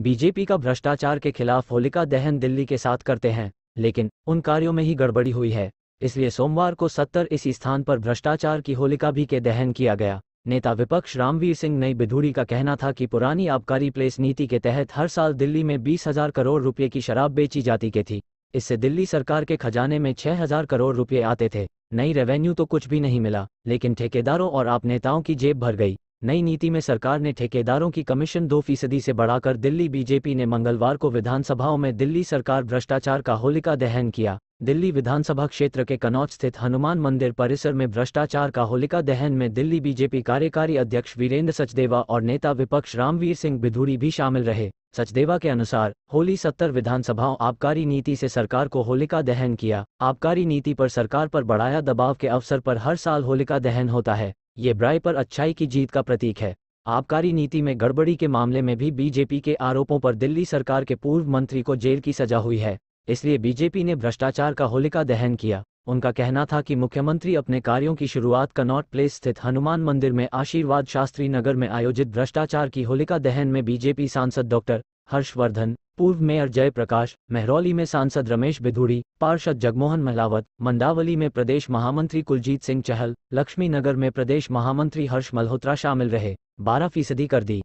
BJP का भ्रष्टाचार के खिलाफ होलिका दहन दिल्ली के साथ करते हैं लेकिन उन कार्यों में ही गड़बड़ी हुई है इसलिए सोमवार को सत्तर इसी स्थान पर भ्रष्टाचार की होलिका भी के दहन किया गया नेता विपक्ष रामवीर सिंह नई बिधूरी का कहना था कि पुरानी आबकारी प्लेस नीति के तहत हर साल दिल्ली में बीस हजार करोड़ रुपये की शराब बेची जाती के थी इससे दिल्ली सरकार के खजाने में छह हजार करोड़ रुपये आते थे नई रेवेन्यू तो कुछ भी नहीं मिला लेकिन ठेकेदारों और आप नेताओं की जेब भर गई नई नीति में सरकार ने ठेकेदारों की कमीशन दो फीसदी से बढ़ाकर दिल्ली बीजेपी ने मंगलवार को विधानसभाओं में दिल्ली सरकार भ्रष्टाचार का होलिका दहन किया दिल्ली विधानसभा क्षेत्र के कनौज स्थित हनुमान मंदिर परिसर में भ्रष्टाचार का होलिका दहन में दिल्ली बीजेपी कार्यकारी अध्यक्ष वीरेंद्र सचदेवा और नेता विपक्ष रामवीर सिंह बिधूरी भी शामिल रहे सचदेवा के अनुसार होली सत्तर विधानसभाओं आबकारी नीति से सरकार को होलिका दहन किया आबकारी नीति पर सरकार पर बढ़ाया दबाव के अवसर पर हर साल होलिका दहन होता है ये ब्राई पर अच्छाई की जीत का प्रतीक है आबकारी नीति में गड़बड़ी के मामले में भी बीजेपी के आरोपों पर दिल्ली सरकार के पूर्व मंत्री को जेल की सजा हुई है इसलिए बीजेपी ने भ्रष्टाचार का होलिका दहन किया उनका कहना था कि मुख्यमंत्री अपने कार्यों की शुरुआत कनॉट प्लेस स्थित हनुमान मंदिर में आशीर्वाद शास्त्री नगर में आयोजित भ्रष्टाचार की होलिका दहन में बीजेपी सांसद डॉक्टर हर्षवर्धन पूर्व मेयर जयप्रकाश मेहरौली में सांसद रमेश बिधुड़ी पार्षद जगमोहन महलावत मंदावली में प्रदेश महामंत्री कुलजीत सिंह चहल लक्ष्मी नगर में प्रदेश महामंत्री हर्ष मल्होत्रा शामिल रहे बारह फीसदी कर दी